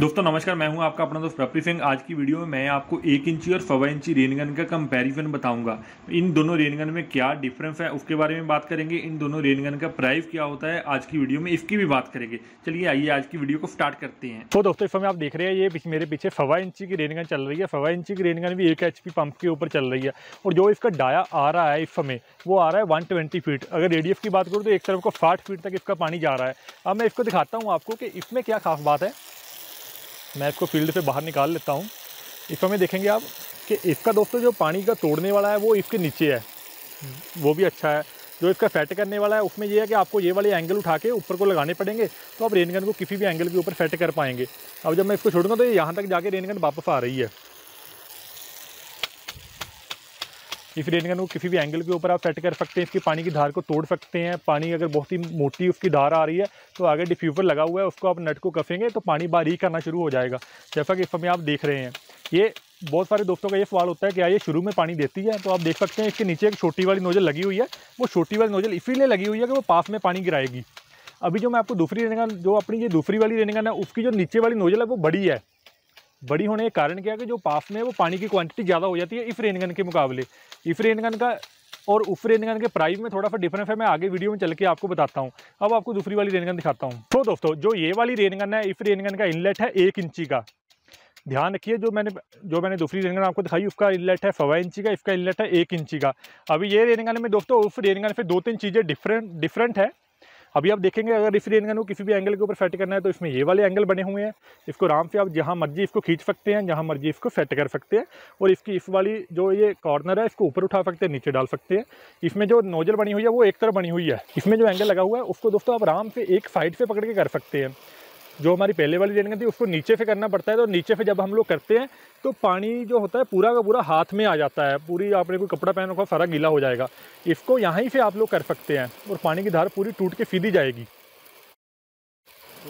दोस्तों नमस्कार मैं हूं आपका अपना दोस्त प्रपरी सिंह आज की वीडियो में मैं आपको एक इंची और सवा इंची रेनगन का कंपैरिजन बताऊंगा इन दोनों रेनगन में क्या डिफरेंस है उसके बारे में बात करेंगे इन दोनों रेनगन का प्राइस क्या होता है आज की वीडियो में इसकी भी बात करेंगे चलिए आइए आज की वीडियो को स्टार्ट करते हैं तो दोस्तों इस समय आप देख रहे हैं ये मेरे पीछे सवा इंची की रेनगन चल रही है सवा इंची की रेनगन भी एक एच पंप के ऊपर चल रही है और जो इसका डाया आ रहा है इस समय वो आ रहा है वन ट्वेंटी फीट अगर रेडियस की बात करूँ तो एक तरफ को साठ फीट तक इसका पानी जा रहा है अब मैं इसको दिखाता हूँ आपको कि इसमें क्या खास बात है मैं इसको फील्ड से बाहर निकाल लेता हूँ इस समय देखेंगे आप कि इसका दोस्तों जो पानी का तोड़ने वाला है वो इसके नीचे है वो भी अच्छा है जो इसका फेट करने वाला है उसमें ये है कि आपको ये वाले एंगल उठा के ऊपर को लगाने पड़ेंगे तो आप रेनगन को किसी भी एंगल के ऊपर फेट कर पाएंगे अब जब मैं इसको छोड़ूंगा तो ये यहाँ तक जाके रेनगन वापस आ रही है इस रेनगन को किसी भी एंगल के ऊपर आप सेट कर सकते हैं इसकी पानी की धार को तोड़ सकते हैं पानी अगर बहुत ही मोटी उसकी धार आ रही है तो आगे डिफ्यूज़र लगा हुआ है उसको आप नट को कसेंगे तो पानी बारीक करना शुरू हो जाएगा जैसा कि इस समय आप देख रहे हैं ये बहुत सारे दोस्तों का ये सवाल होता है कि आइए ये शुरू में पानी देती है तो आप देख सकते हैं इसके नीचे एक छोटी वाली नोज़ल लगी हुई है वो छोटी वाली नोज़ल इसीलिए लगी हुई है कि वो पास में पानी गिराएगी अभी जो मैं आपको दूसरी रेनेगन जो अपनी ये दूसरी वाली रेनेगन है उसकी जो नीचे वाली नोज़ल है वो बड़ी है बड़ी होने के कारण क्या है कि जो पाफ में वो पानी की क्वांटिटी ज़्यादा हो जाती है इफ रेनगन के मुकाबले इफ रेनगन का और उफ रेनगन के प्राइस में थोड़ा सा डिफरेंस है मैं आगे वीडियो में चल के आपको बताता हूँ अब आपको दूसरी वाली रेनगन दिखाता हूँ तो दोस्तों जो ये वाली रेनगन है इफ रेनगन का इनलेट है एक इंची का ध्यान रखिए जो मैंने जो मैंने दूसरी रेनगन आपको दिखाई उसका इनलेट है सवा इंची का इसका इनलेट है एक इंची का अभी ये रेनगन में दोस्तों उस रेनगन पे दो तीन चीज़ें डिफरेंट डिफरेंट है अभी आप देखेंगे अगर रिफ्रीन को किसी भी एंगल के ऊपर सेट करना है तो इसमें ये वाले एंगल बने हुए हैं इसको आराम से आप जहाँ मर्जी इसको खींच सकते हैं जहाँ मर्जी इसको सेट कर सकते हैं और इसकी इस वाली जो ये कॉर्नर है इसको ऊपर उठा सकते हैं नीचे डाल सकते हैं इसमें जो नोजल बनी हुई है वो एक तरफ बनी हुई है इसमें जो एंगल लगा हुआ है उसको दोस्तों आप आराम से एक साइड से पकड़ के कर सकते हैं जो हमारी पहले वाली रेलिंग थी उसको नीचे से करना पड़ता है तो नीचे से जब हम लोग करते हैं तो पानी जो होता है पूरा का पूरा हाथ में आ जाता है पूरी आपने कोई कपड़ा पहन रखा सारा गीला हो जाएगा इसको यहाँ ही से आप लोग कर सकते हैं और पानी की धार पूरी टूट के सीधी जाएगी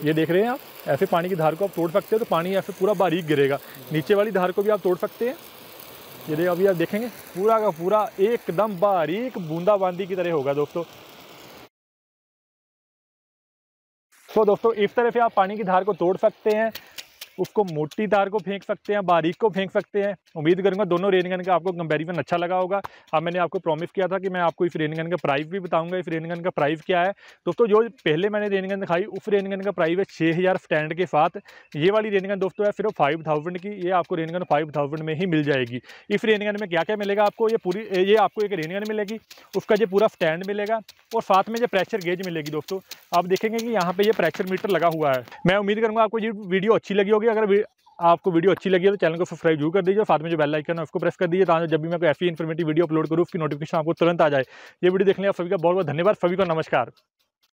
ये देख रहे हैं आप ऐसे पानी की धार को आप तोड़ सकते हैं तो पानी ऐसे पूरा बारीक गिरेगा नीचे वाली धार को भी आप तोड़ सकते हैं ये देखिए अभी आप देखेंगे पूरा का पूरा एकदम बारीक बूंदाबांदी की तरह होगा दोस्तों सो दोस्तों इस तरह से आप पानी की धार को तोड़ सकते हैं उसको मोटी तार को फेंक सकते हैं बारीक को फेंक सकते हैं उम्मीद करूँगा दोनों रेन गन का आपको कंपेरिजन अच्छा लगा होगा अब हाँ, मैंने आपको प्रॉमिस किया था कि मैं आपको इस रेन गन का प्राइस भी बताऊँगा इस रेन गन का प्राइस क्या है दोस्तों जो पहले मैंने रेन गन दिखाई उस रेन गन का प्राइस है छः स्टैंड के साथ ये वाली रेन गन दोस्तों है सिर्फ फाइव थाउजेंड की ये आपको रेन गन फाइव थाउजेंड में ही मिल जाएगी इस रेन गन में क्या क्या मिलेगा आपको ये पूरी ये आपको एक रेन गन मिलेगी उसका जो पूरा स्टैंड मिलेगा और साथ में जो प्रेशर गेज मिलेगी दोस्तों आप देखेंगे कि यहाँ पे ये प्रेशर मीटर लगा हुआ है मैं उम्मीद करूँगा आपको ये वीडियो अच्छी लगी होगी कीजिएगा अगर आपको वीडियो अच्छी लगी है तो चैनल को सब्सक्राइब जरूर कर दीजिए साथ में जो बेल आइकन है उसको प्रेस कर दीजिए ताकि जब भी मैं कोई ऐसी इन्फॉर्मेटिव वीडियो अपलोड करूँ उसकी नोटिफिकेशन आपको तुरंत आ जाए ये वीडियो देखने आप सभी का बहुत बहुत धन्यवाद सभी को नमस्कार